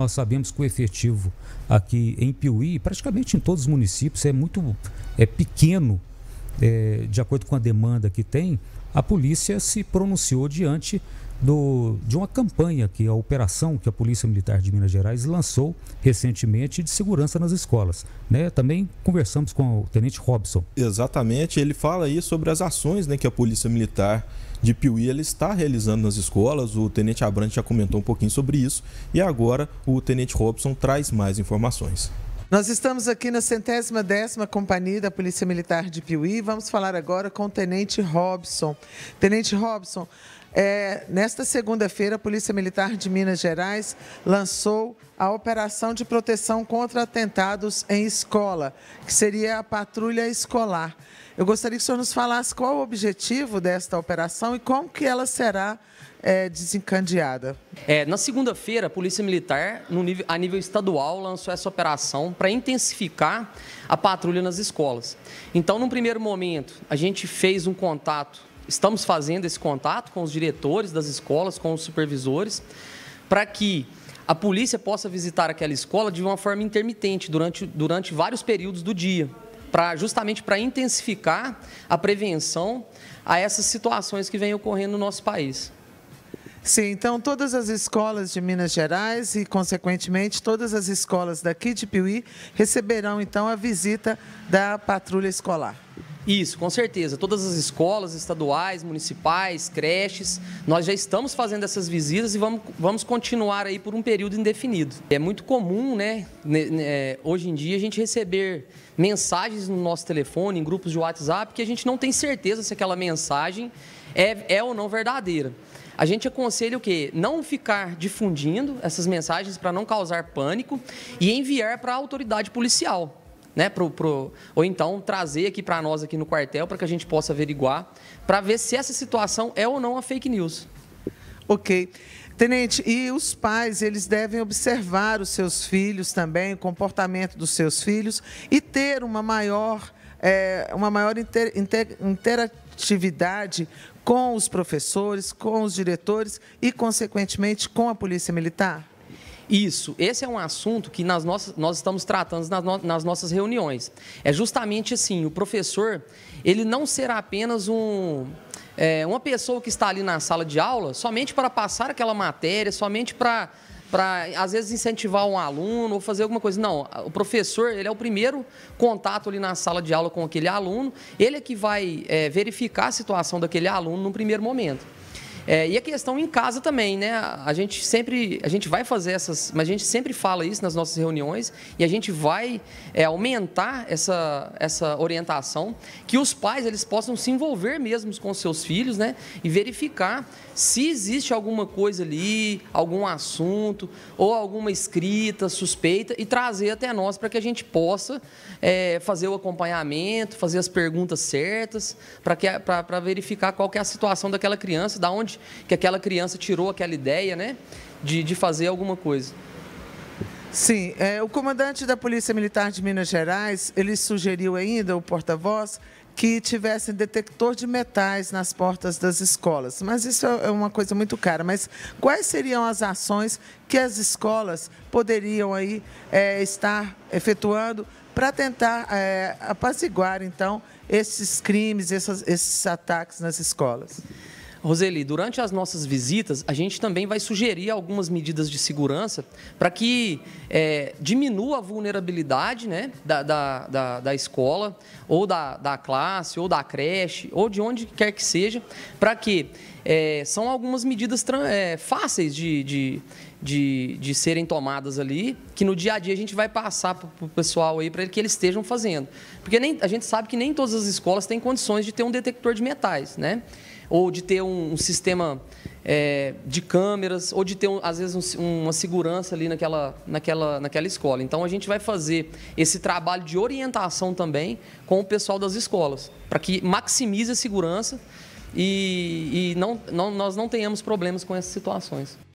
Nós sabemos que o efetivo aqui em Piuí, praticamente em todos os municípios, é muito é pequeno é, de acordo com a demanda que tem, a polícia se pronunciou diante do, de uma campanha que a operação que a Polícia Militar de Minas Gerais lançou recentemente de segurança nas escolas. Né? Também conversamos com o Tenente Robson. Exatamente, ele fala aí sobre as ações né, que a Polícia Militar de Piuí ela está realizando nas escolas. O Tenente Abrante já comentou um pouquinho sobre isso e agora o Tenente Robson traz mais informações. Nós estamos aqui na centésima décima companhia da Polícia Militar de Piuí. Vamos falar agora com o Tenente Robson. Tenente Robson, é, nesta segunda-feira, a Polícia Militar de Minas Gerais lançou a Operação de Proteção contra Atentados em Escola, que seria a Patrulha Escolar. Eu gostaria que o senhor nos falasse qual o objetivo desta operação e como que ela será é, desencadeada. É, na segunda-feira, a Polícia Militar, nível, a nível estadual, lançou essa operação para intensificar a patrulha nas escolas. Então, num primeiro momento, a gente fez um contato estamos fazendo esse contato com os diretores das escolas, com os supervisores, para que a polícia possa visitar aquela escola de uma forma intermitente, durante, durante vários períodos do dia, para justamente para intensificar a prevenção a essas situações que vêm ocorrendo no nosso país. Sim, então todas as escolas de Minas Gerais e, consequentemente, todas as escolas daqui de Piuí receberão, então, a visita da patrulha escolar. Isso, com certeza. Todas as escolas estaduais, municipais, creches, nós já estamos fazendo essas visitas e vamos, vamos continuar aí por um período indefinido. É muito comum, né, é, hoje em dia, a gente receber mensagens no nosso telefone, em grupos de WhatsApp, que a gente não tem certeza se aquela mensagem é, é ou não verdadeira. A gente aconselha o quê? Não ficar difundindo essas mensagens para não causar pânico e enviar para a autoridade policial né? Pro, pro, ou então trazer aqui para nós aqui no quartel para que a gente possa averiguar para ver se essa situação é ou não a fake news. Ok. Tenente, e os pais, eles devem observar os seus filhos também, o comportamento dos seus filhos e ter uma maior, é, uma maior inter, inter, interatividade com os professores, com os diretores e, consequentemente, com a Polícia Militar? Isso. Esse é um assunto que nas nossas, nós estamos tratando nas, no, nas nossas reuniões. É justamente assim, o professor, ele não será apenas um, é, uma pessoa que está ali na sala de aula somente para passar aquela matéria, somente para para às vezes incentivar um aluno ou fazer alguma coisa. Não, o professor ele é o primeiro contato ali na sala de aula com aquele aluno. Ele é que vai é, verificar a situação daquele aluno no primeiro momento. É, e a questão em casa também, né? A gente sempre, a gente vai fazer essas, mas a gente sempre fala isso nas nossas reuniões e a gente vai é, aumentar essa, essa orientação que os pais eles possam se envolver mesmo com seus filhos, né? E verificar se existe alguma coisa ali, algum assunto ou alguma escrita suspeita e trazer até nós para que a gente possa é, fazer o acompanhamento, fazer as perguntas certas para verificar qual é a situação daquela criança, da onde que aquela criança tirou aquela ideia né, de, de fazer alguma coisa. Sim, é, o comandante da Polícia Militar de Minas Gerais, ele sugeriu ainda, o porta-voz, que tivessem detector de metais nas portas das escolas. Mas isso é, é uma coisa muito cara. Mas quais seriam as ações que as escolas poderiam aí é, estar efetuando para tentar é, apaziguar, então, esses crimes, esses ataques nas escolas? Roseli, durante as nossas visitas, a gente também vai sugerir algumas medidas de segurança para que é, diminua a vulnerabilidade né, da, da, da, da, escola, ou da, da classe, ou da creche, ou de onde quer que seja, para que é, são algumas medidas é, fáceis de, de, de, de, serem tomadas ali, que no dia a dia a gente vai passar para o pessoal aí para que eles estejam fazendo. Porque nem, a gente sabe que nem todas as escolas têm condições de ter um detector de metais, né? ou de ter um, um sistema é, de câmeras, ou de ter, às vezes, um, uma segurança ali naquela, naquela, naquela escola. Então, a gente vai fazer esse trabalho de orientação também com o pessoal das escolas, para que maximize a segurança e, e não, não, nós não tenhamos problemas com essas situações.